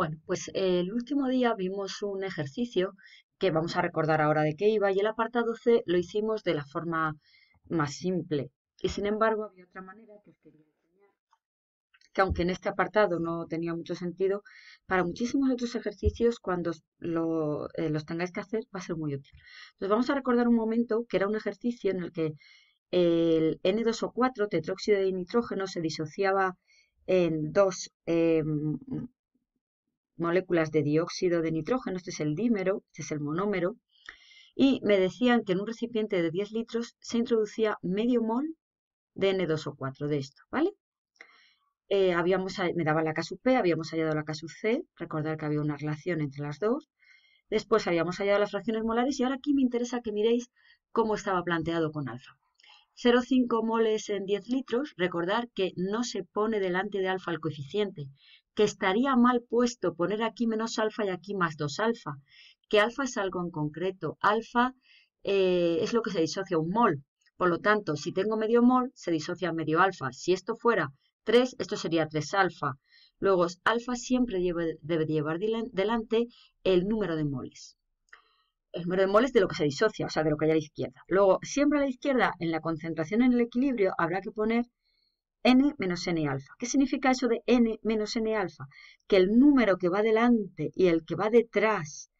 Bueno, pues eh, el último día vimos un ejercicio que vamos a recordar ahora de qué iba y el apartado c lo hicimos de la forma más simple. Y sin embargo había otra manera que quería enseñar, que aunque en este apartado no tenía mucho sentido, para muchísimos otros ejercicios cuando eh, los tengáis que hacer va a ser muy útil. Entonces vamos a recordar un momento que era un ejercicio en el que el N2O4, tetróxido de nitrógeno, se disociaba en dos... Em, moléculas de dióxido de nitrógeno, este es el dímero, este es el monómero, y me decían que en un recipiente de 10 litros se introducía medio mol de N2O4 de esto, ¿vale? Eh, habíamos, me daba la casu P, habíamos hallado la casu C, recordar que había una relación entre las dos, después habíamos hallado las fracciones molares y ahora aquí me interesa que miréis cómo estaba planteado con alfa. 0,5 moles en 10 litros, recordar que no se pone delante de alfa el coeficiente, que estaría mal puesto poner aquí menos alfa y aquí más 2 alfa, que alfa es algo en concreto, alfa eh, es lo que se disocia un mol, por lo tanto, si tengo medio mol, se disocia medio alfa, si esto fuera 3, esto sería 3 alfa, luego alfa siempre debe llevar delante el número de moles. El número de moles de lo que se disocia, o sea, de lo que hay a la izquierda. Luego, siempre a la izquierda, en la concentración en el equilibrio, habrá que poner n menos n alfa. ¿Qué significa eso de n menos n alfa? Que el número que va delante y el que va detrás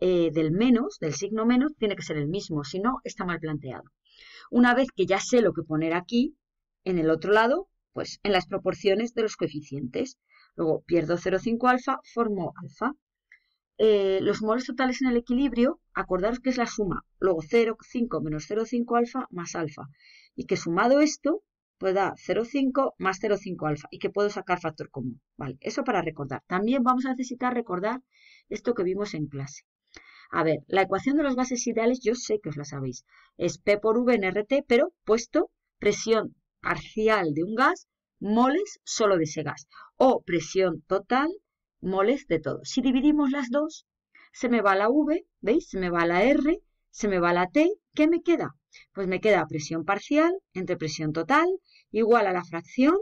eh, del menos, del signo menos, tiene que ser el mismo, si no, está mal planteado. Una vez que ya sé lo que poner aquí, en el otro lado, pues en las proporciones de los coeficientes. Luego pierdo 0,5 alfa, formo alfa. Eh, los moles totales en el equilibrio, acordaros que es la suma, luego 0,5 menos 0,5 alfa más alfa. Y que sumado esto, pues da 0,5 más 0,5 alfa y que puedo sacar factor común. Vale, eso para recordar. También vamos a necesitar recordar esto que vimos en clase. A ver, la ecuación de los gases ideales yo sé que os la sabéis. Es P por V en RT, pero puesto presión parcial de un gas, moles solo de ese gas. O presión total, moles de todo. Si dividimos las dos, se me va la V, ¿veis? Se me va la R, se me va la T. ¿Qué me queda? Pues me queda presión parcial entre presión total igual a la fracción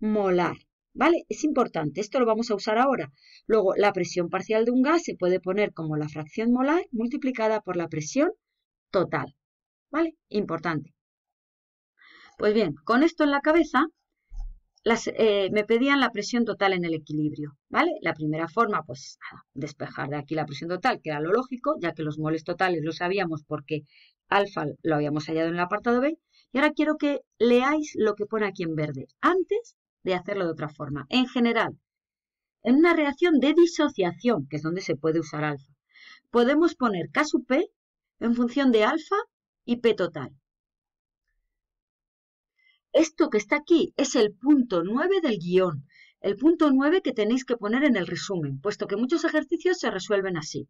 molar. ¿Vale? Es importante, esto lo vamos a usar ahora. Luego, la presión parcial de un gas se puede poner como la fracción molar multiplicada por la presión total. ¿Vale? Importante. Pues bien, con esto en la cabeza, eh, me pedían la presión total en el equilibrio, ¿vale? La primera forma, pues despejar de aquí la presión total, que era lo lógico, ya que los moles totales lo sabíamos porque alfa lo habíamos hallado en el apartado B, y ahora quiero que leáis lo que pone aquí en verde, antes de hacerlo de otra forma. En general, en una reacción de disociación, que es donde se puede usar alfa, podemos poner K sub P en función de alfa y P total. Esto que está aquí es el punto 9 del guión, el punto 9 que tenéis que poner en el resumen, puesto que muchos ejercicios se resuelven así.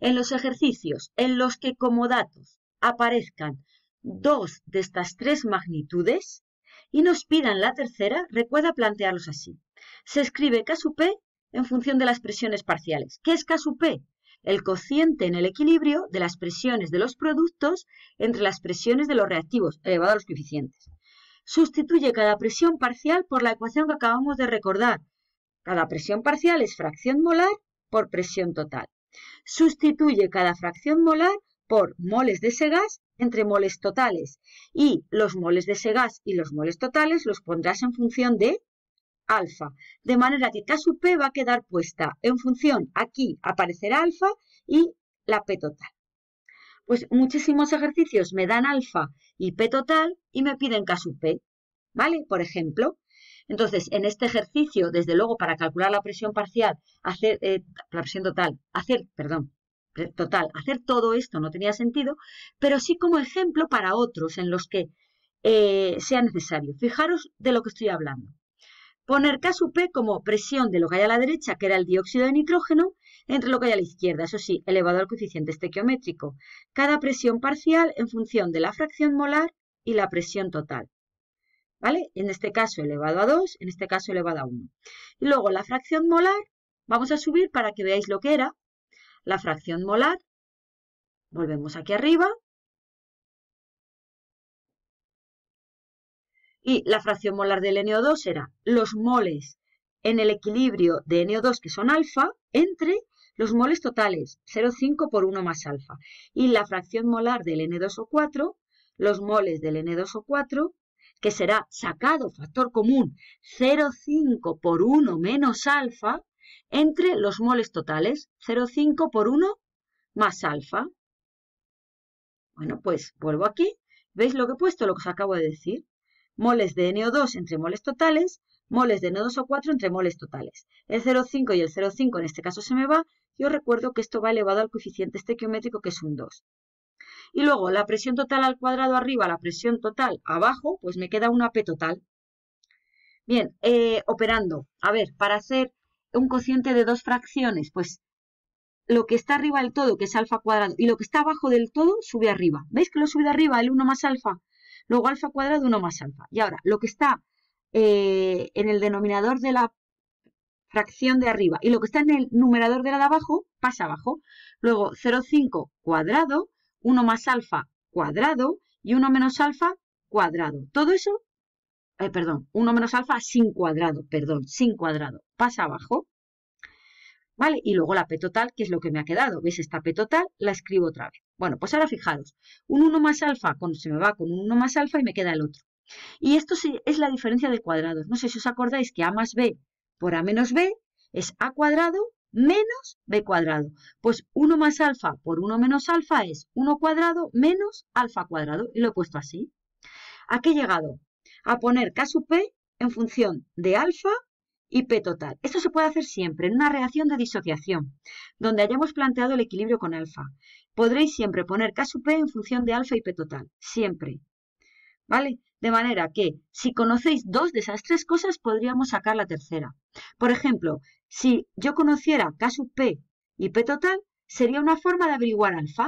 En los ejercicios en los que como datos aparezcan dos de estas tres magnitudes y nos pidan la tercera, recuerda plantearlos así. Se escribe K P en función de las presiones parciales. ¿Qué es K P? El cociente en el equilibrio de las presiones de los productos entre las presiones de los reactivos, elevado a los coeficientes. Sustituye cada presión parcial por la ecuación que acabamos de recordar. Cada presión parcial es fracción molar por presión total. Sustituye cada fracción molar por moles de ese gas entre moles totales. Y los moles de ese gas y los moles totales los pondrás en función de alfa. De manera que K sub P va a quedar puesta en función, aquí aparecerá alfa y la P total. Pues muchísimos ejercicios me dan alfa y P total y me piden K sub P. ¿Vale? Por ejemplo, entonces, en este ejercicio, desde luego, para calcular la presión parcial, hacer, eh, la presión total, hacer, perdón, eh, total, hacer todo esto no tenía sentido, pero sí como ejemplo para otros en los que eh, sea necesario. Fijaros de lo que estoy hablando. Poner K como presión de lo que hay a la derecha, que era el dióxido de nitrógeno, entre lo que hay a la izquierda, eso sí, elevado al coeficiente estequiométrico. Cada presión parcial en función de la fracción molar y la presión total. ¿Vale? En este caso elevado a 2, en este caso elevado a 1. Y luego la fracción molar, vamos a subir para que veáis lo que era, la fracción molar. Volvemos aquí arriba. Y la fracción molar del NO2 será los moles en el equilibrio de NO2, que son alfa, entre los moles totales, 0,5 por 1 más alfa. Y la fracción molar del N2O4, los moles del N2O4, que será sacado factor común 0,5 por 1 menos alfa, entre los moles totales, 0,5 por 1 más alfa. Bueno, pues vuelvo aquí. ¿Veis lo que he puesto? Lo que os acabo de decir. Moles de NO2 entre moles totales, moles de NO2O4 entre moles totales. El 0,5 y el 0,5 en este caso se me va. Yo recuerdo que esto va elevado al coeficiente estequiométrico que es un 2. Y luego la presión total al cuadrado arriba, la presión total abajo, pues me queda una P total. Bien, eh, operando. A ver, para hacer un cociente de dos fracciones, pues lo que está arriba del todo, que es alfa cuadrado, y lo que está abajo del todo, sube arriba. ¿Veis que lo sube de arriba, el 1 más alfa? Luego alfa cuadrado, 1 más alfa. Y ahora, lo que está eh, en el denominador de la fracción de arriba y lo que está en el numerador de la de abajo pasa abajo. Luego 0,5 cuadrado, 1 más alfa cuadrado y 1 menos alfa cuadrado. Todo eso eh, perdón, 1 menos alfa sin cuadrado, perdón, sin cuadrado, pasa abajo, ¿vale? Y luego la P total, que es lo que me ha quedado, ¿veis? Esta P total la escribo otra vez. Bueno, pues ahora fijaros, un 1 más alfa, cuando se me va con un 1 más alfa y me queda el otro. Y esto sí es la diferencia de cuadrados. No sé si os acordáis que a más b por a menos b es a cuadrado menos b cuadrado. Pues 1 más alfa por 1 menos alfa es 1 cuadrado menos alfa cuadrado. Y lo he puesto así. ¿A qué he llegado? a poner K sub P en función de alfa y P total. Esto se puede hacer siempre en una reacción de disociación, donde hayamos planteado el equilibrio con alfa. Podréis siempre poner K sub P en función de alfa y P total, siempre. ¿Vale? De manera que si conocéis dos de esas tres cosas, podríamos sacar la tercera. Por ejemplo, si yo conociera K sub P y P total, sería una forma de averiguar alfa.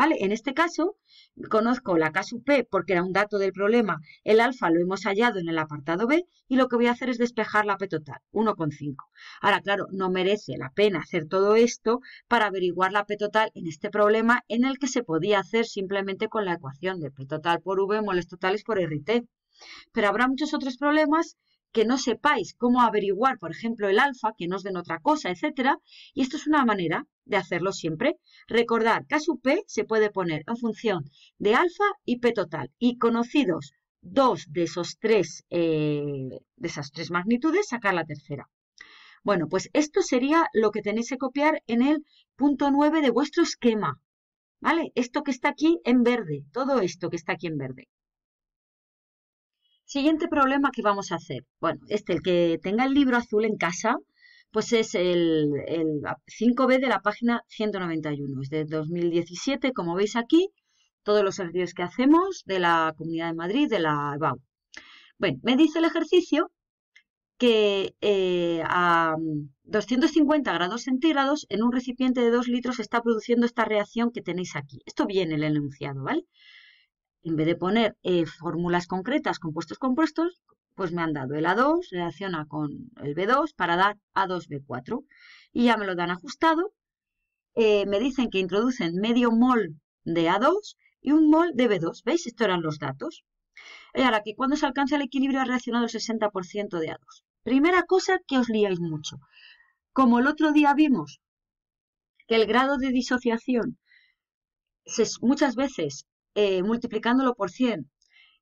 ¿Vale? En este caso, conozco la K P porque era un dato del problema, el alfa lo hemos hallado en el apartado B y lo que voy a hacer es despejar la P total, 1,5. Ahora, claro, no merece la pena hacer todo esto para averiguar la P total en este problema en el que se podía hacer simplemente con la ecuación de P total por V moles totales por RT. Pero habrá muchos otros problemas que no sepáis cómo averiguar, por ejemplo, el alfa, que no os den otra cosa, etcétera, y esto es una manera de hacerlo siempre. Recordad, su P se puede poner en función de alfa y P total, y conocidos dos de esos tres, eh, de esas tres magnitudes, sacar la tercera. Bueno, pues esto sería lo que tenéis que copiar en el punto 9 de vuestro esquema, ¿vale? Esto que está aquí en verde, todo esto que está aquí en verde. Siguiente problema que vamos a hacer. Bueno, este, el que tenga el libro azul en casa, pues es el, el 5B de la página 191, es de 2017, como veis aquí, todos los ejercicios que hacemos de la Comunidad de Madrid, de la EBAU. Bueno, me dice el ejercicio que eh, a 250 grados centígrados en un recipiente de 2 litros está produciendo esta reacción que tenéis aquí. Esto viene el enunciado, ¿vale? en vez de poner eh, fórmulas concretas, compuestos compuestos, pues me han dado el A2, reacciona con el B2 para dar A2B4. Y ya me lo dan ajustado. Eh, me dicen que introducen medio mol de A2 y un mol de B2. ¿Veis? Estos eran los datos. Y eh, ahora que cuando se alcanza el equilibrio ha reaccionado el 60% de A2. Primera cosa que os liáis mucho. Como el otro día vimos que el grado de disociación muchas veces eh, multiplicándolo por 100.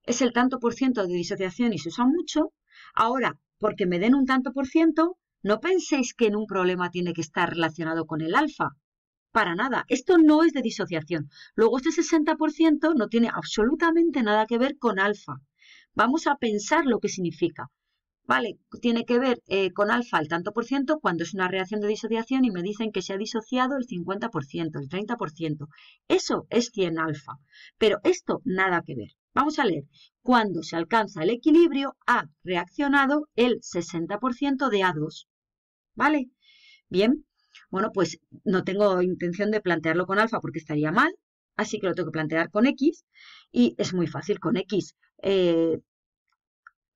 Es el tanto por ciento de disociación y se usa mucho. Ahora, porque me den un tanto por ciento, no penséis que en un problema tiene que estar relacionado con el alfa. Para nada. Esto no es de disociación. Luego este 60% no tiene absolutamente nada que ver con alfa. Vamos a pensar lo que significa. ¿vale? Tiene que ver eh, con alfa el tanto por ciento cuando es una reacción de disociación y me dicen que se ha disociado el 50%, el 30%. Eso es 100 alfa, pero esto nada que ver. Vamos a leer. Cuando se alcanza el equilibrio, ha reaccionado el 60% de A2, ¿vale? Bien, bueno, pues no tengo intención de plantearlo con alfa porque estaría mal, así que lo tengo que plantear con X y es muy fácil con X. Eh,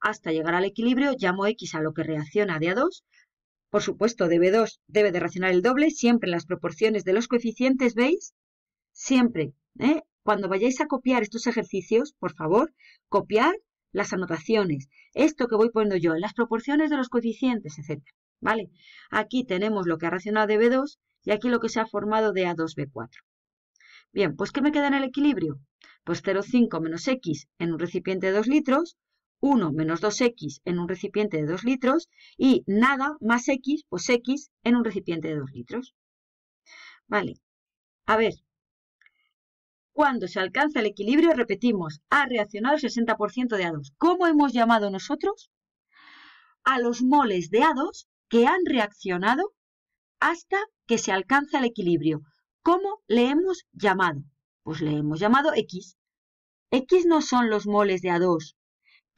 hasta llegar al equilibrio, llamo X a lo que reacciona de A2. Por supuesto, de B2 debe de racionar el doble, siempre en las proporciones de los coeficientes, ¿veis? Siempre. ¿eh? Cuando vayáis a copiar estos ejercicios, por favor, copiar las anotaciones, esto que voy poniendo yo, en las proporciones de los coeficientes, etc. ¿Vale? Aquí tenemos lo que ha racionado de B2 y aquí lo que se ha formado de A2B4. Bien, pues ¿qué me queda en el equilibrio? Pues 0,5 menos X en un recipiente de 2 litros 1 menos 2x en un recipiente de 2 litros y nada más x, pues x en un recipiente de 2 litros. Vale, a ver, cuando se alcanza el equilibrio, repetimos, ha reaccionado el 60% de A2. ¿Cómo hemos llamado nosotros? A los moles de A2 que han reaccionado hasta que se alcanza el equilibrio. ¿Cómo le hemos llamado? Pues le hemos llamado X. X no son los moles de A2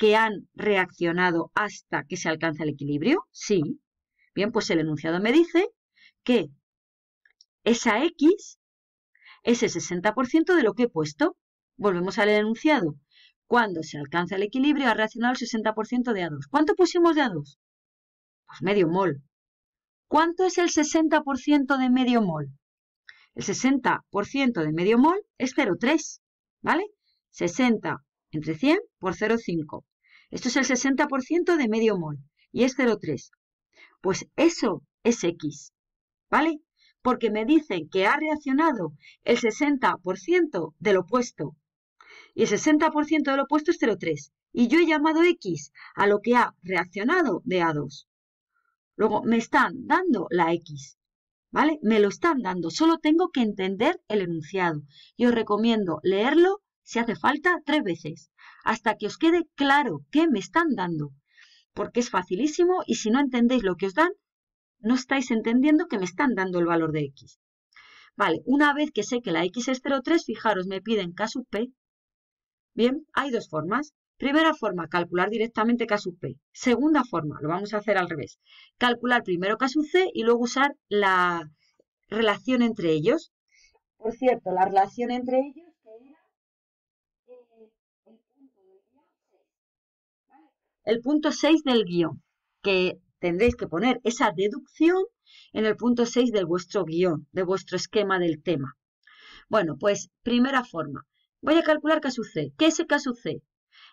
que han reaccionado hasta que se alcanza el equilibrio? Sí. Bien, pues el enunciado me dice que esa X es el 60% de lo que he puesto. Volvemos al enunciado. Cuando se alcanza el equilibrio ha reaccionado el 60% de A2. ¿Cuánto pusimos de A2? Pues medio mol. ¿Cuánto es el 60% de medio mol? El 60% de medio mol es 0,3, ¿vale? 60 entre 100 por 0,5. Esto es el 60% de medio mol y es 0,3. Pues eso es X, ¿vale? Porque me dicen que ha reaccionado el 60% del opuesto. Y el 60% del opuesto es 0,3. Y yo he llamado X a lo que ha reaccionado de A2. Luego me están dando la X. ¿Vale? Me lo están dando. Solo tengo que entender el enunciado. Y os recomiendo leerlo si hace falta, tres veces, hasta que os quede claro qué me están dando, porque es facilísimo y si no entendéis lo que os dan, no estáis entendiendo que me están dando el valor de x. Vale, una vez que sé que la x es 0,3, fijaros, me piden k sub p. Bien, hay dos formas. Primera forma, calcular directamente k sub p. Segunda forma, lo vamos a hacer al revés. Calcular primero k sub c y luego usar la relación entre ellos. Por cierto, la relación entre ellos el punto 6 del guión, que tendréis que poner esa deducción en el punto 6 de vuestro guión, de vuestro esquema del tema. Bueno, pues primera forma. Voy a calcular caso C. ¿Qué es el caso C?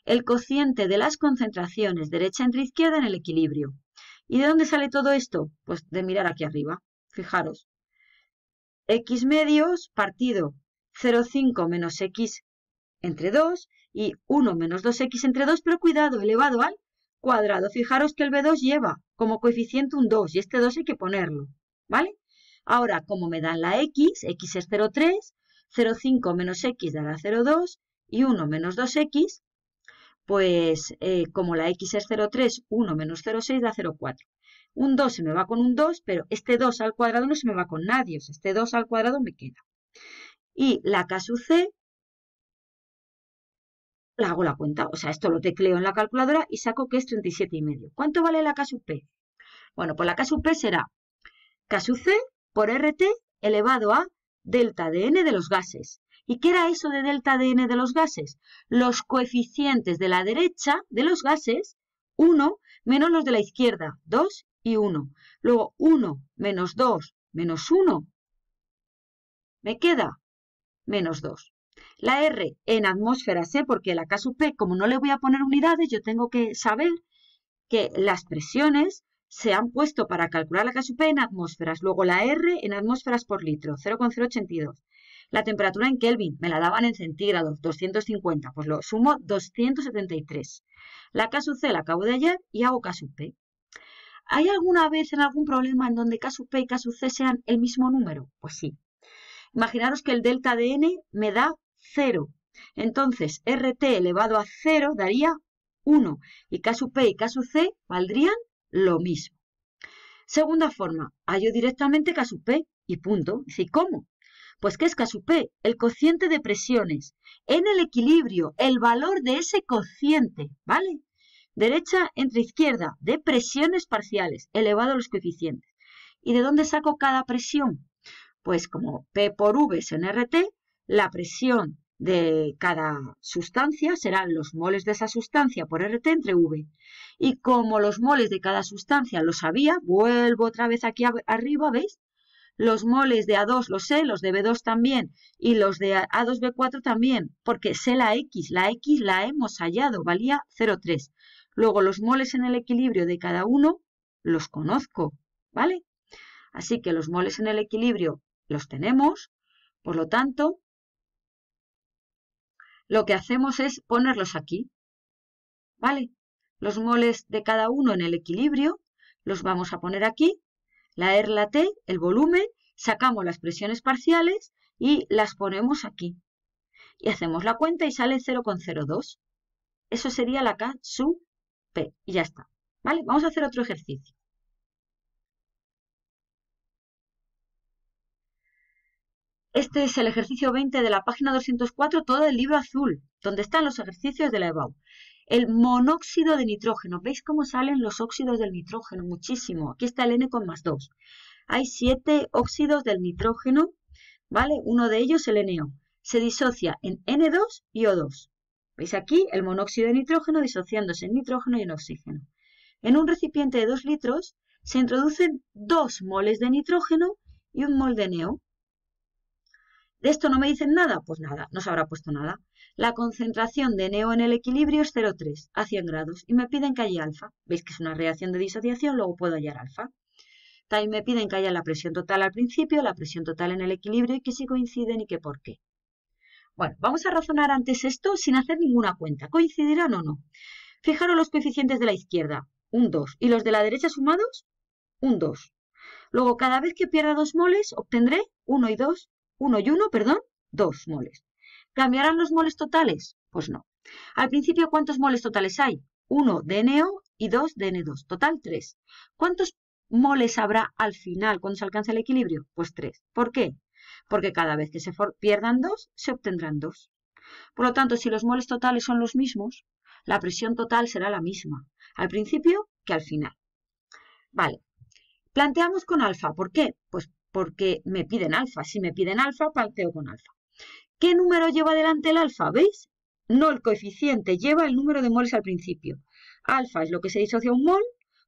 El cociente de las concentraciones derecha entre izquierda en el equilibrio. ¿Y de dónde sale todo esto? Pues de mirar aquí arriba. Fijaros. X medios partido 0,5 menos X entre 2 y 1 menos 2x entre 2, pero cuidado, elevado al cuadrado. Fijaros que el B2 lleva como coeficiente un 2 y este 2 hay que ponerlo, ¿vale? Ahora, como me dan la x, x es 0,3, 0,5 menos x dará 0,2 y 1 menos 2x, pues eh, como la x es 0,3, 1 menos 0,6 da 0,4. Un 2 se me va con un 2, pero este 2 al cuadrado no se me va con nadie, o sea, este 2 al cuadrado me queda. Y la K sub C la hago la cuenta. O sea, esto lo tecleo en la calculadora y saco que es 37,5. ¿Cuánto vale la K P? Bueno, pues la K será K por RT elevado a delta de N de los gases. ¿Y qué era eso de delta de N de los gases? Los coeficientes de la derecha de los gases, 1 menos los de la izquierda, 2 y 1. Luego 1 menos 2 menos 1 me queda menos 2. La R en atmósfera porque la K sub P, como no le voy a poner unidades, yo tengo que saber que las presiones se han puesto para calcular la K sub P en atmósferas. Luego la R en atmósferas por litro, 0,082. La temperatura en Kelvin me la daban en centígrados, 250, pues lo sumo 273. La K sub C la acabo de hallar y hago K sub P. ¿Hay alguna vez en algún problema en donde K sub P y K sub C sean el mismo número? Pues sí. Imaginaros que el delta de N me da 0. Entonces, RT elevado a 0 daría 1 y K P y K C valdrían lo mismo. Segunda forma, hallo directamente K P y punto. ¿Y cómo? Pues ¿qué es K P? El cociente de presiones. En el equilibrio, el valor de ese cociente, ¿vale? Derecha entre izquierda, de presiones parciales, elevado a los coeficientes. ¿Y de dónde saco cada presión? Pues como P por V es en RT, la presión de cada sustancia serán los moles de esa sustancia por RT entre V. Y como los moles de cada sustancia los sabía, vuelvo otra vez aquí arriba, ¿veis? Los moles de A2 los sé, los de B2 también, y los de A2B4 también, porque sé la X, la X la hemos hallado, valía 0,3. Luego los moles en el equilibrio de cada uno los conozco, ¿vale? Así que los moles en el equilibrio los tenemos, por lo tanto, lo que hacemos es ponerlos aquí. ¿Vale? Los moles de cada uno en el equilibrio los vamos a poner aquí. La R, la T, el volumen, sacamos las presiones parciales y las ponemos aquí. Y hacemos la cuenta y sale 0,02. Eso sería la K sub P. Y ya está. ¿Vale? Vamos a hacer otro ejercicio. Este es el ejercicio 20 de la página 204, todo el libro azul, donde están los ejercicios de la EBAU. El monóxido de nitrógeno. ¿Veis cómo salen los óxidos del nitrógeno? Muchísimo. Aquí está el N con más 2. Hay 7 óxidos del nitrógeno, ¿vale? Uno de ellos, el NO. Se disocia en N2 y O2. ¿Veis aquí? El monóxido de nitrógeno disociándose en nitrógeno y en oxígeno. En un recipiente de 2 litros se introducen 2 moles de nitrógeno y un mol de NO. ¿De esto no me dicen nada? Pues nada, no se habrá puesto nada. La concentración de neo en el equilibrio es 0,3 a 100 grados y me piden que haya alfa. Veis que es una reacción de disociación, luego puedo hallar alfa. También me piden que haya la presión total al principio, la presión total en el equilibrio y que si coinciden y que por qué. Bueno, vamos a razonar antes esto sin hacer ninguna cuenta. ¿Coincidirán o no? Fijaros los coeficientes de la izquierda, un 2, y los de la derecha sumados, un 2. Luego, cada vez que pierda dos moles, obtendré 1 y 2, 1 y 1, perdón, 2 moles. ¿Cambiarán los moles totales? Pues no. Al principio, ¿cuántos moles totales hay? 1 de NO y 2 de N2, total 3. ¿Cuántos moles habrá al final cuando se alcance el equilibrio? Pues 3. ¿Por qué? Porque cada vez que se pierdan 2, se obtendrán 2. Por lo tanto, si los moles totales son los mismos, la presión total será la misma, al principio que al final. Vale, planteamos con alfa, ¿por qué? Pues porque me piden alfa. Si me piden alfa, palteo con alfa. ¿Qué número lleva delante el alfa? ¿Veis? No el coeficiente, lleva el número de moles al principio. Alfa es lo que se disocia un mol,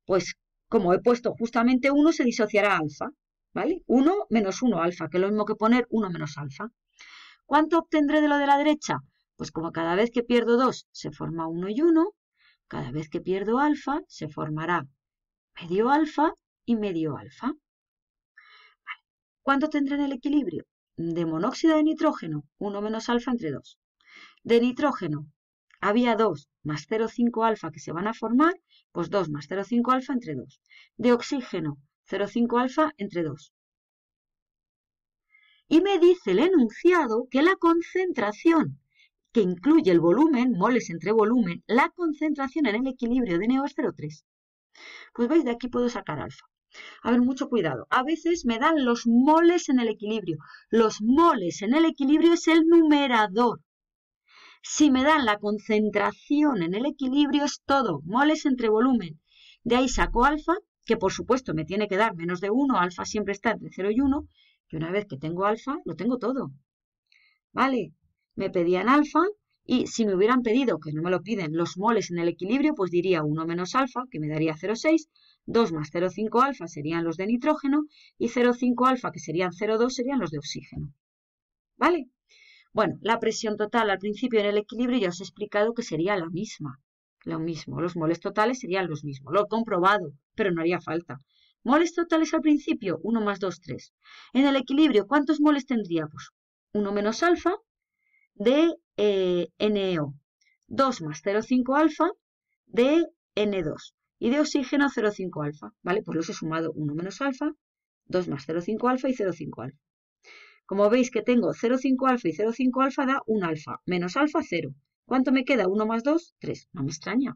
pues como he puesto justamente 1, se disociará alfa. ¿Vale? 1 menos 1 alfa, que es lo mismo que poner 1 menos alfa. ¿Cuánto obtendré de lo de la derecha? Pues como cada vez que pierdo 2 se forma 1 y 1, cada vez que pierdo alfa se formará medio alfa y medio alfa tendrá tendrán el equilibrio? De monóxido de nitrógeno, 1 menos alfa entre 2. De nitrógeno, había 2 más 0,5 alfa que se van a formar, pues 2 más 0,5 alfa entre 2. De oxígeno, 0,5 alfa entre 2. Y me dice el enunciado que la concentración, que incluye el volumen, moles entre volumen, la concentración en el equilibrio de NO es 0,3. Pues veis, de aquí puedo sacar alfa. A ver, mucho cuidado. A veces me dan los moles en el equilibrio. Los moles en el equilibrio es el numerador. Si me dan la concentración en el equilibrio es todo, moles entre volumen. De ahí saco alfa, que por supuesto me tiene que dar menos de 1, alfa siempre está entre 0 y 1, y una vez que tengo alfa, lo tengo todo. ¿Vale? Me pedían alfa, y si me hubieran pedido, que no me lo piden, los moles en el equilibrio, pues diría 1 menos alfa, que me daría 0,6, 2 más 0,5 alfa serían los de nitrógeno y 0,5 alfa, que serían 0,2, serían los de oxígeno. ¿Vale? Bueno, la presión total al principio en el equilibrio ya os he explicado que sería la misma. Lo mismo, los moles totales serían los mismos. Lo he comprobado, pero no haría falta. Moles totales al principio, 1 más 2, 3. En el equilibrio, ¿cuántos moles tendríamos? Pues 1 menos alfa de eh, NO. E 2 más 0,5 alfa de N2 y de oxígeno 0,5 alfa, ¿vale? Pues los he sumado 1 menos alfa, 2 más 0,5 alfa y 0,5 alfa. Como veis que tengo 0,5 alfa y 0,5 alfa da 1 alfa, menos alfa 0. ¿Cuánto me queda? 1 más 2, 3. No me extraña.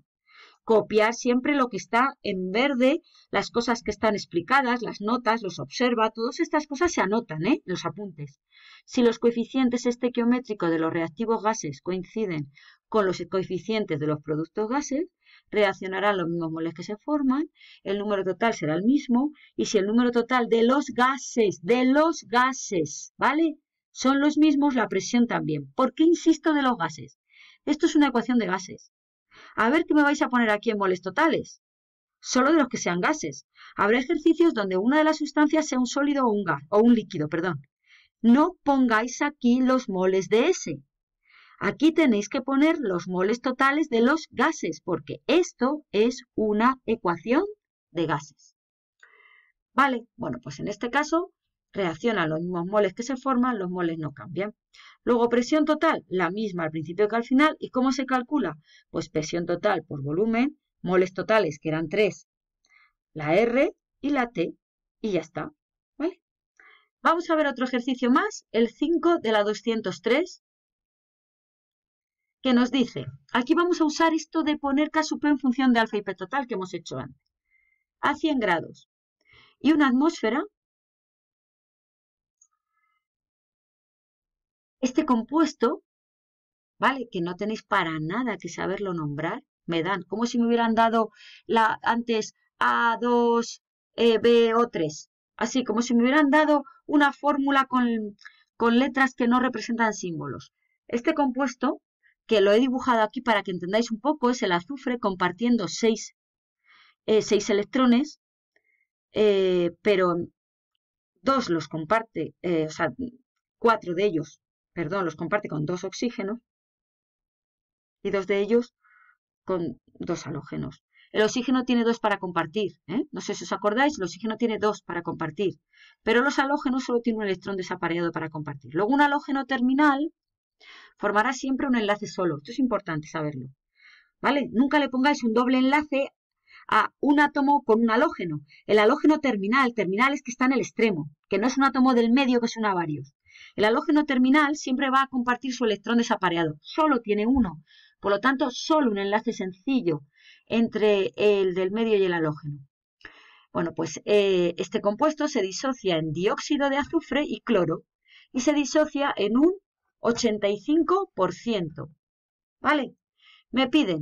Copiar siempre lo que está en verde, las cosas que están explicadas, las notas, los observa, todas estas cosas se anotan, ¿eh? Los apuntes. Si los coeficientes estequiométricos de los reactivos gases coinciden con los coeficientes de los productos gases, reaccionarán los mismos moles que se forman, el número total será el mismo, y si el número total de los gases, de los gases, ¿vale? Son los mismos, la presión también. ¿Por qué insisto de los gases? Esto es una ecuación de gases. A ver qué me vais a poner aquí en moles totales. Solo de los que sean gases. Habrá ejercicios donde una de las sustancias sea un sólido o un gas, o un líquido, perdón. No pongáis aquí los moles de S, Aquí tenéis que poner los moles totales de los gases, porque esto es una ecuación de gases. ¿Vale? Bueno, pues en este caso reaccionan los mismos moles que se forman, los moles no cambian. Luego presión total, la misma al principio que al final. ¿Y cómo se calcula? Pues presión total por volumen, moles totales, que eran 3, la R y la T, y ya está. ¿Vale? Vamos a ver otro ejercicio más, el 5 de la 203, que nos dice, aquí vamos a usar esto de poner K sub P en función de alfa y P total que hemos hecho antes, a 100 grados. Y una atmósfera, este compuesto, ¿vale? Que no tenéis para nada que saberlo nombrar, me dan, como si me hubieran dado la, antes A2, e, B o 3 así, como si me hubieran dado una fórmula con, con letras que no representan símbolos. Este compuesto que lo he dibujado aquí para que entendáis un poco, es el azufre compartiendo seis, eh, seis electrones, eh, pero dos los comparte, eh, o sea, cuatro de ellos, perdón, los comparte con dos oxígenos y dos de ellos con dos halógenos. El oxígeno tiene dos para compartir, no sé si os acordáis, el oxígeno tiene dos para compartir, pero los halógenos solo tienen un electrón desapareado para compartir. Luego un halógeno terminal Formará siempre un enlace solo. Esto es importante saberlo. ¿Vale? Nunca le pongáis un doble enlace a un átomo con un halógeno. El halógeno terminal, terminal es que está en el extremo, que no es un átomo del medio, que es son varios. El halógeno terminal siempre va a compartir su electrón desapareado, solo tiene uno. Por lo tanto, solo un enlace sencillo entre el del medio y el halógeno. Bueno, pues eh, este compuesto se disocia en dióxido de azufre y cloro y se disocia en un 85%. ¿Vale? Me piden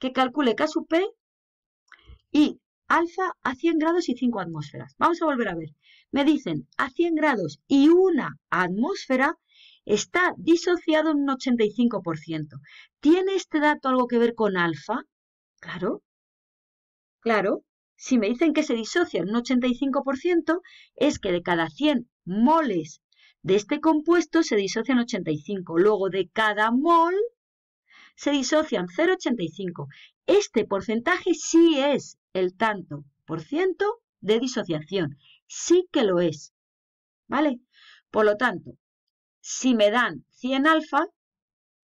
que calcule K sub P y alfa a 100 grados y 5 atmósferas. Vamos a volver a ver. Me dicen a 100 grados y una atmósfera está disociado en un 85%. ¿Tiene este dato algo que ver con alfa? Claro, claro. Si me dicen que se disocia un 85%, es que de cada 100 moles de este compuesto se disocian 85, luego de cada mol se disocian 0,85. Este porcentaje sí es el tanto por ciento de disociación, sí que lo es, ¿vale? Por lo tanto, si me dan 100 alfa,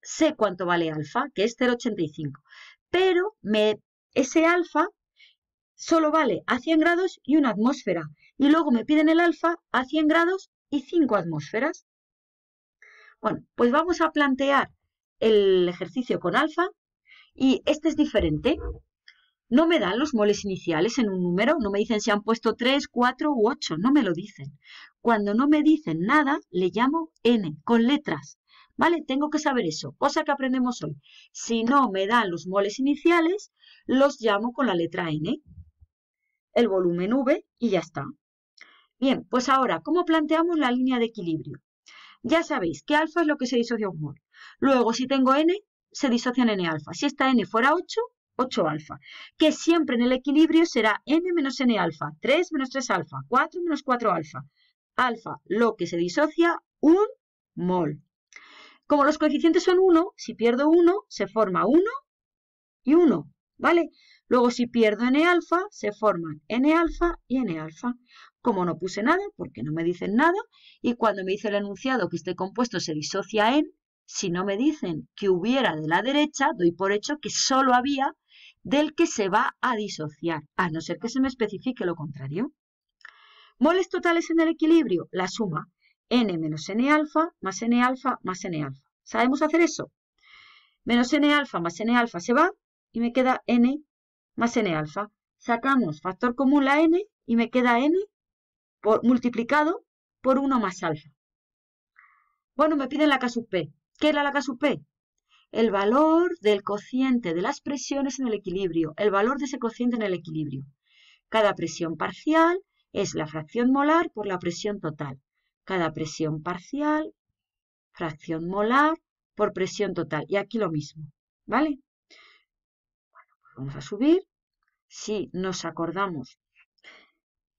sé cuánto vale alfa, que es 0,85, pero me, ese alfa solo vale a 100 grados y una atmósfera, y luego me piden el alfa a 100 grados y 5 atmósferas. Bueno, pues vamos a plantear el ejercicio con alfa y este es diferente. No me dan los moles iniciales en un número, no me dicen si han puesto 3, 4 u 8, no me lo dicen. Cuando no me dicen nada, le llamo N, con letras. ¿Vale? Tengo que saber eso, cosa que aprendemos hoy. Si no me dan los moles iniciales, los llamo con la letra N, el volumen V y ya está. Bien, pues ahora, ¿cómo planteamos la línea de equilibrio? Ya sabéis que alfa es lo que se disocia un mol. Luego, si tengo n, se disocian n alfa. Si esta n fuera 8, 8 alfa, que siempre en el equilibrio será n menos n alfa, 3 menos 3 alfa, 4 menos 4 alfa. Alfa, lo que se disocia, un mol. Como los coeficientes son 1, si pierdo 1, se forma 1 y 1, ¿vale? Luego si pierdo n alfa, se forman n alfa y n alfa como no puse nada, porque no me dicen nada, y cuando me dice el enunciado que este compuesto se disocia en, si no me dicen que hubiera de la derecha, doy por hecho que solo había del que se va a disociar, a no ser que se me especifique lo contrario. Moles totales en el equilibrio, la suma, n menos n alfa más n alfa más n alfa. ¿Sabemos hacer eso? Menos n alfa más n alfa se va y me queda n más n alfa. Sacamos factor común la n y me queda n multiplicado por uno más alfa. Bueno, me piden la K sub P. ¿Qué era la K sub P? El valor del cociente de las presiones en el equilibrio, el valor de ese cociente en el equilibrio. Cada presión parcial es la fracción molar por la presión total. Cada presión parcial, fracción molar por presión total. Y aquí lo mismo, ¿vale? Pues vamos a subir. Si nos acordamos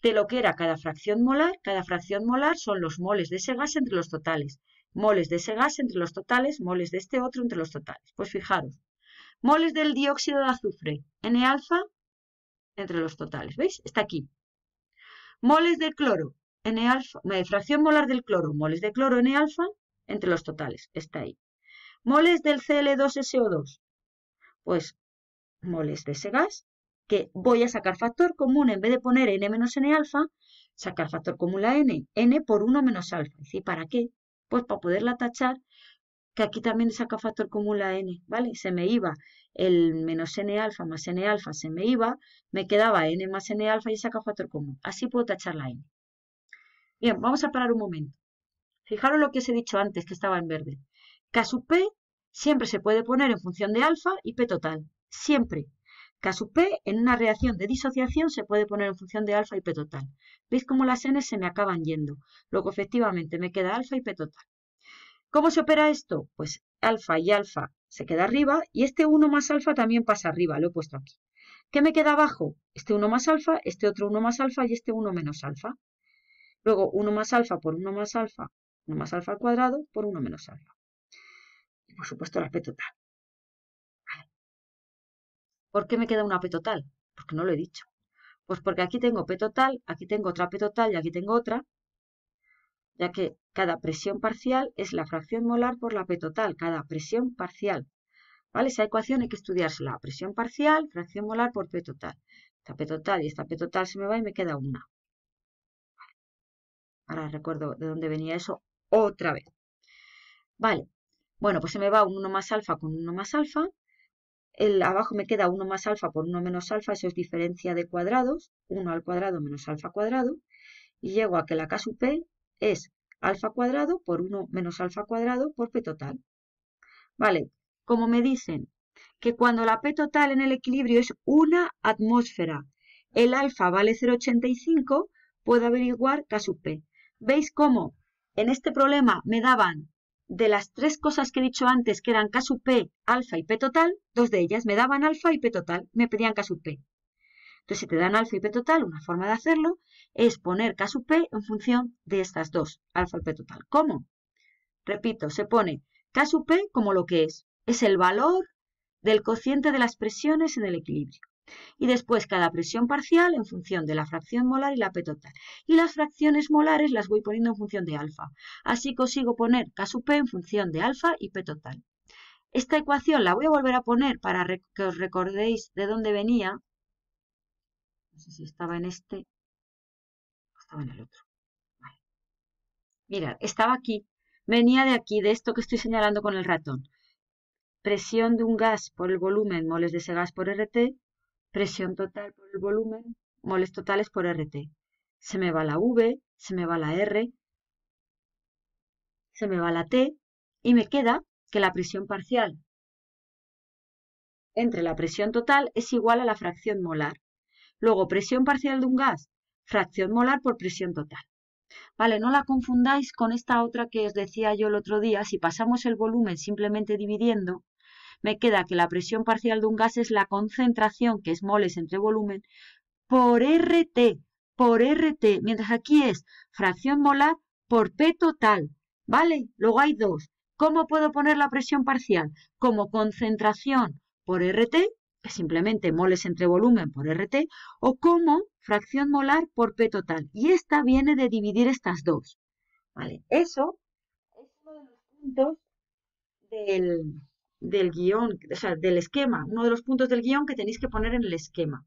de lo que era cada fracción molar. Cada fracción molar son los moles de ese gas entre los totales. Moles de ese gas entre los totales, moles de este otro entre los totales. Pues fijaros, moles del dióxido de azufre, N alfa, entre los totales. ¿Veis? Está aquí. Moles del cloro, N alfa, eh, fracción molar del cloro, moles de cloro N alfa, entre los totales. Está ahí. Moles del Cl2SO2, pues moles de ese gas que voy a sacar factor común, en vez de poner n menos n alfa, sacar factor común la n, n por 1 menos alfa. ¿Y para qué? Pues para poderla tachar, que aquí también saca factor común la n, ¿vale? Se me iba el menos n alfa más n alfa, se me iba, me quedaba n más n alfa y saca factor común. Así puedo tachar la n. Bien, vamos a parar un momento. Fijaros lo que os he dicho antes, que estaba en verde. K sub p siempre se puede poner en función de alfa y p total. Siempre sub P, en una reacción de disociación se puede poner en función de alfa y P total. Veis cómo las N se me acaban yendo, Luego efectivamente me queda alfa y P total. ¿Cómo se opera esto? Pues alfa y alfa se queda arriba y este 1 más alfa también pasa arriba, lo he puesto aquí. ¿Qué me queda abajo? Este 1 más alfa, este otro 1 más alfa y este 1 menos alfa. Luego 1 más alfa por 1 más alfa, 1 más alfa al cuadrado por 1 menos alfa. Y por supuesto la P total. ¿Por qué me queda una P total? Porque no lo he dicho. Pues porque aquí tengo P total, aquí tengo otra P total y aquí tengo otra, ya que cada presión parcial es la fracción molar por la P total, cada presión parcial. ¿Vale? Esa ecuación hay que estudiársela. Presión parcial, fracción molar por P total. Esta P total y esta P total se me va y me queda una. Ahora recuerdo de dónde venía eso otra vez. Vale. Bueno, pues se me va un 1 más alfa con 1 más alfa abajo me queda 1 más alfa por 1 menos alfa, eso es diferencia de cuadrados, 1 al cuadrado menos alfa cuadrado, y llego a que la K sub P es alfa cuadrado por 1 menos alfa cuadrado por P total. Vale, como me dicen que cuando la P total en el equilibrio es una atmósfera, el alfa vale 0,85, puedo averiguar K sub P. ¿Veis cómo en este problema me daban de las tres cosas que he dicho antes, que eran K P, alfa y P total, dos de ellas me daban alfa y P total, me pedían K P. Entonces, si te dan alfa y P total, una forma de hacerlo es poner K P en función de estas dos, alfa y P total. ¿Cómo? Repito, se pone K P como lo que es. Es el valor del cociente de las presiones en el equilibrio. Y después cada presión parcial en función de la fracción molar y la P total. Y las fracciones molares las voy poniendo en función de alfa. Así consigo poner K sub P en función de alfa y P total. Esta ecuación la voy a volver a poner para que os recordéis de dónde venía. No sé si estaba en este o estaba en el otro. Mirad, estaba aquí. Venía de aquí, de esto que estoy señalando con el ratón. Presión de un gas por el volumen moles de ese gas por RT presión total por el volumen, moles totales por RT. Se me va la V, se me va la R, se me va la T y me queda que la presión parcial entre la presión total es igual a la fracción molar. Luego, presión parcial de un gas, fracción molar por presión total. Vale, no la confundáis con esta otra que os decía yo el otro día. Si pasamos el volumen simplemente dividiendo, me queda que la presión parcial de un gas es la concentración, que es moles entre volumen, por RT, por RT, mientras aquí es fracción molar por P total, ¿vale? Luego hay dos. ¿Cómo puedo poner la presión parcial? Como concentración por RT, que simplemente moles entre volumen por RT, o como fracción molar por P total. Y esta viene de dividir estas dos. ¿Vale? Eso es uno de los puntos del, del guión, o sea, del esquema, uno de los puntos del guión que tenéis que poner en el esquema.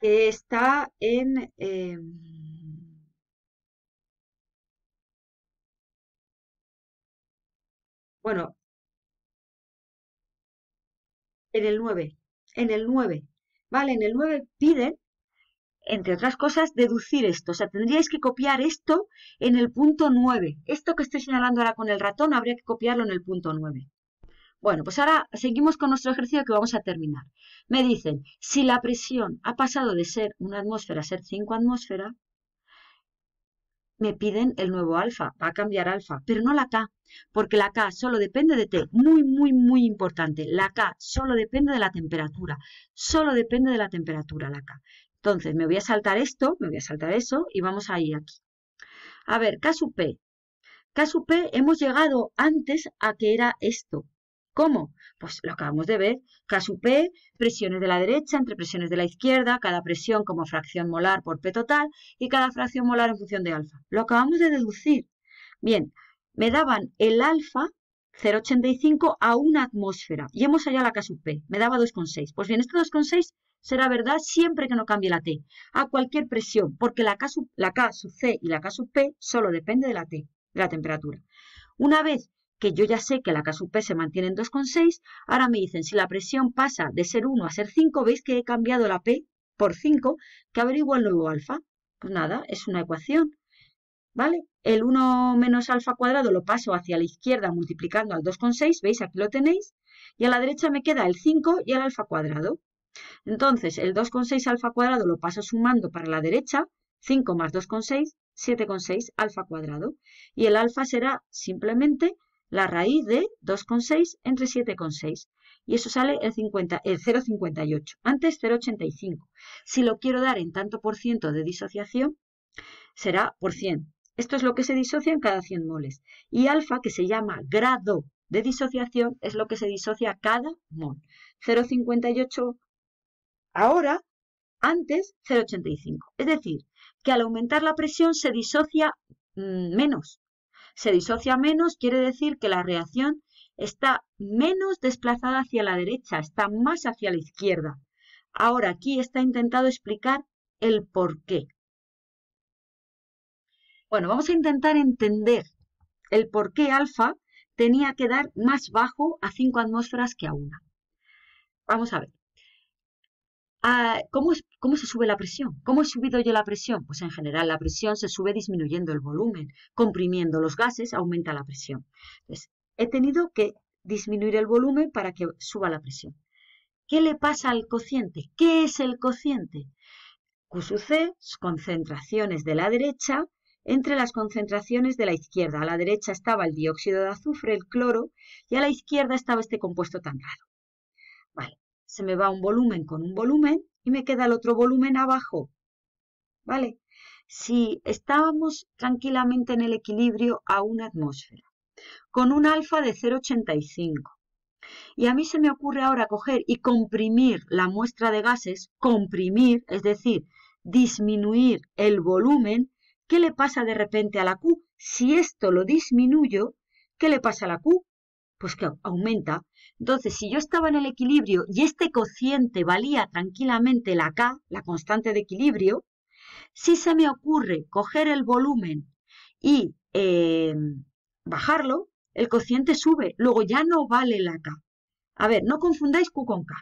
Que está en... Em, bueno, en el 9, en el 9, ¿vale? En el 9 piden entre otras cosas, deducir esto. O sea, tendríais que copiar esto en el punto 9. Esto que estoy señalando ahora con el ratón habría que copiarlo en el punto 9. Bueno, pues ahora seguimos con nuestro ejercicio que vamos a terminar. Me dicen, si la presión ha pasado de ser una atmósfera a ser 5 atmósfera, me piden el nuevo alfa, va a cambiar alfa, pero no la K, porque la K solo depende de T, muy, muy, muy importante, la K solo depende de la temperatura, solo depende de la temperatura la K. Entonces, me voy a saltar esto, me voy a saltar eso y vamos a ir aquí. A ver, caso P. hemos llegado antes a que era esto. ¿Cómo? Pues lo acabamos de ver. Caso P, presiones de la derecha entre presiones de la izquierda, cada presión como fracción molar por P total y cada fracción molar en función de alfa. Lo acabamos de deducir. Bien, me daban el alfa 0,85 a una atmósfera y hemos hallado la caso Me daba 2,6. Pues bien, este 2,6 será verdad siempre que no cambie la T, a cualquier presión, porque la K, sub, C y la K sub P solo depende de la T, de la temperatura. Una vez que yo ya sé que la K sub P se mantiene en 2,6, ahora me dicen si la presión pasa de ser 1 a ser 5, veis que he cambiado la P por 5, que averigua el nuevo alfa. Pues nada, es una ecuación. ¿Vale? El 1 menos alfa cuadrado lo paso hacia la izquierda multiplicando al 2,6, veis, aquí lo tenéis, y a la derecha me queda el 5 y el alfa cuadrado. Entonces, el 2,6 alfa cuadrado lo paso sumando para la derecha, 5 más 2,6, 7,6 alfa cuadrado. Y el alfa será simplemente la raíz de 2,6 entre 7,6. Y eso sale el, 0,58. Eh, Antes 0,85. Si lo quiero dar en tanto por ciento de disociación, será por 100. Esto es lo que se disocia en cada 100 moles. Y alfa, que se llama grado de disociación, es lo que se disocia cada mol. 0,58 Ahora, antes 0,85. Es decir, que al aumentar la presión se disocia mm, menos. Se disocia menos quiere decir que la reacción está menos desplazada hacia la derecha, está más hacia la izquierda. Ahora aquí está intentado explicar el por qué. Bueno, vamos a intentar entender el por qué alfa tenía que dar más bajo a 5 atmósferas que a una. Vamos a ver. Ah, ¿cómo, se sube la presión? ¿Cómo he subido yo la presión? Pues en general la presión se sube disminuyendo el volumen, comprimiendo los gases, aumenta la presión. Entonces, he tenido que disminuir el volumen para que suba la presión. ¿Qué le pasa al cociente? ¿Qué es el cociente? Q pues C, concentraciones de la derecha entre las concentraciones de la izquierda. A la derecha estaba el dióxido de azufre, el cloro, y a la izquierda estaba este compuesto tan raro. Vale se me va un volumen con un volumen y me queda el otro volumen abajo. ¿Vale? Si estábamos tranquilamente en el equilibrio a una atmósfera, con un alfa de 0,85, y a mí se me ocurre ahora coger y comprimir la muestra de gases, comprimir, es decir, disminuir el volumen, ¿qué le pasa de repente a la Q? Si esto lo disminuyo, ¿qué le pasa a la Q? Pues que aumenta, entonces, si yo estaba en el equilibrio y este cociente valía tranquilamente la K, la constante de equilibrio, si se me ocurre coger el volumen y em, bajarlo, el cociente sube, luego ya no vale la K. A ver, no confundáis Q con K.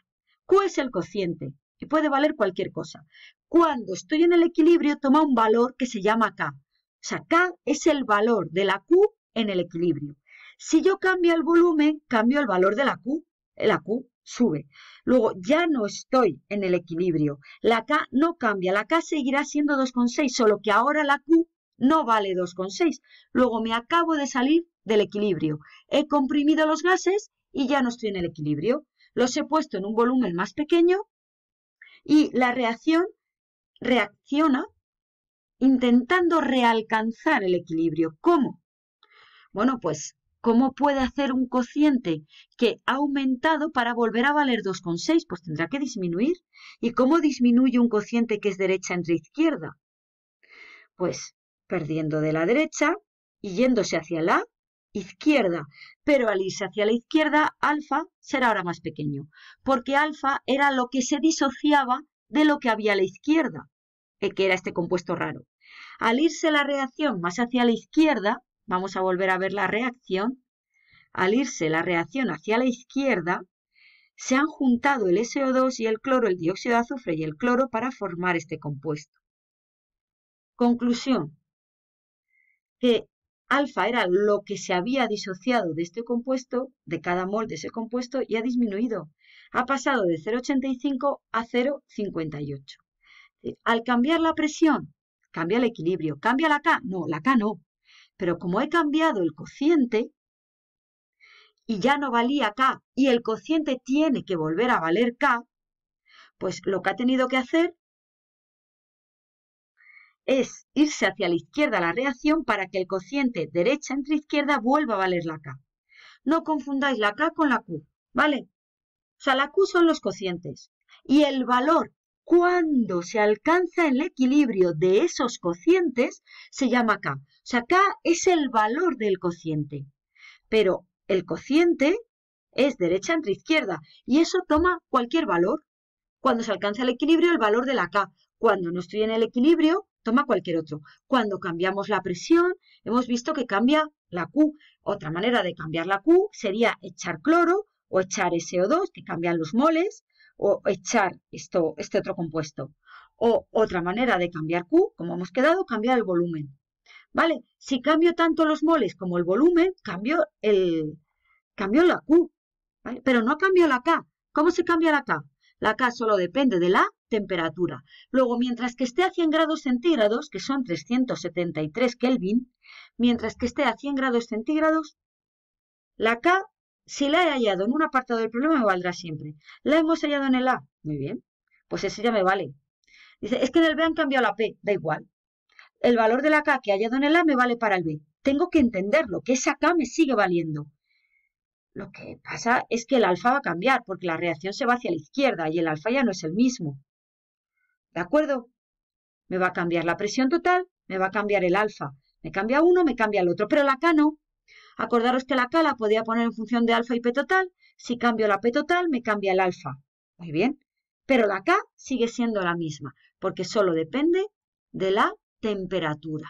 Q es el cociente y puede valer cualquier cosa. Cuando estoy en el equilibrio toma un valor que se llama K. O sea, K es el valor de la Q en el equilibrio. Si yo cambio el volumen, cambio el valor de la Q. Eh, la Q sube. Luego ya no estoy en el equilibrio. La K no cambia. La K seguirá siendo 2,6, solo que ahora la Q no vale 2,6. Luego me acabo de salir del equilibrio. He comprimido los gases y ya no estoy en el equilibrio. Los he puesto en un volumen más pequeño y la reacción reacciona intentando realcanzar el equilibrio. ¿Cómo? Bueno, pues ¿Cómo puede hacer un cociente que ha aumentado para volver a valer 2,6? Pues tendrá que disminuir. ¿Y cómo disminuye un cociente que es derecha entre izquierda? Pues perdiendo de la derecha y yéndose hacia la izquierda. Pero al irse hacia la izquierda, alfa será ahora más pequeño, porque alfa era lo que se disociaba de lo que había a la izquierda, eh, que era este compuesto raro. Al irse la reacción más hacia la izquierda, Vamos a volver a ver la reacción. Al irse la reacción hacia la izquierda, se han juntado el SO2 y el cloro, el dióxido de azufre y el cloro para formar este compuesto. Conclusión. Que alfa era lo que se había disociado de este compuesto, de cada mol de ese compuesto, y ha disminuido. Ha pasado de 0,85 a 0,58. Al cambiar la presión, cambia el equilibrio. ¿Cambia la K? No, la K no. Pero como he cambiado el cociente y ya no valía k y el cociente tiene que volver a valer k, pues lo que ha tenido que hacer es irse hacia la izquierda la reacción para que el cociente derecha entre izquierda vuelva a valer la K. No confundáis la K con la Q, ¿vale? O sea, la Q son los cocientes. Y el valor cuando se alcanza el equilibrio de esos cocientes se llama K sea, K es el valor del cociente, pero el cociente es derecha entre izquierda y eso toma cualquier valor. Cuando se alcanza el equilibrio, el valor de la K. Cuando no estoy en el equilibrio, toma cualquier otro. Cuando cambiamos la presión, hemos visto que cambia la Q. Otra manera de cambiar la Q sería echar cloro o echar SO2, que cambian los moles, o echar esto, este otro compuesto. O otra manera de cambiar Q, como hemos quedado, cambiar el volumen. ¿Vale? Si cambio tanto los moles como el volumen, cambio, el, cambio la Q, ¿vale? Pero no cambio la K. ¿Cómo se cambia la K? La K solo depende de la temperatura. Luego, mientras que esté a 100 grados centígrados, que son 373 Kelvin, mientras que esté a 100 grados centígrados, la K, si la he hallado en un apartado del problema, me valdrá siempre. La hemos hallado en el A. Muy bien. Pues eso ya me vale. Dice, es que en el B han cambiado la P. Da igual el valor de la K que hallado en el A me vale para el B. Tengo que entenderlo, que esa K me sigue valiendo. Lo que pasa es que el alfa va a cambiar, porque la reacción se va hacia la izquierda y el alfa ya no es el mismo. ¿De acuerdo? Me va a cambiar la presión total, me va a cambiar el alfa. Me cambia uno, me cambia el otro, pero la K no. Acordaros que la K la podía poner en función de alfa y P total. Si cambio la P total, me cambia el alfa. Muy bien. Pero la K sigue siendo la misma, porque solo depende de la temperatura.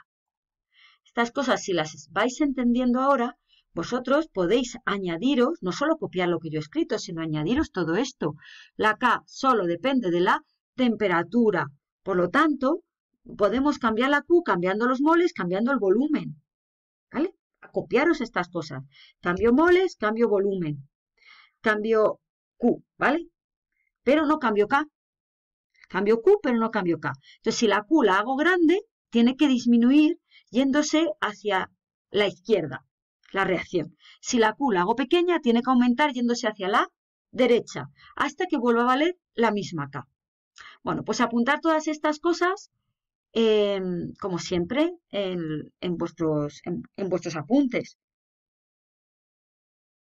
Estas cosas, si las vais entendiendo ahora, vosotros podéis añadiros, no solo copiar lo que yo he escrito, sino añadiros todo esto. La K solo depende de la temperatura. Por lo tanto, podemos cambiar la Q cambiando los moles, cambiando el volumen. ¿Vale? Copiaros estas cosas. Cambio moles, cambio volumen. Cambio Q, ¿vale? Pero no cambio K. Cambio Q, pero no cambio K. Entonces, si la Q la hago grande, tiene que disminuir yéndose hacia la izquierda, la reacción. Si la Q la hago pequeña, tiene que aumentar yéndose hacia la derecha, hasta que vuelva a valer la misma K. Bueno, pues apuntar todas estas cosas, eh, como siempre, en vuestros apuntes.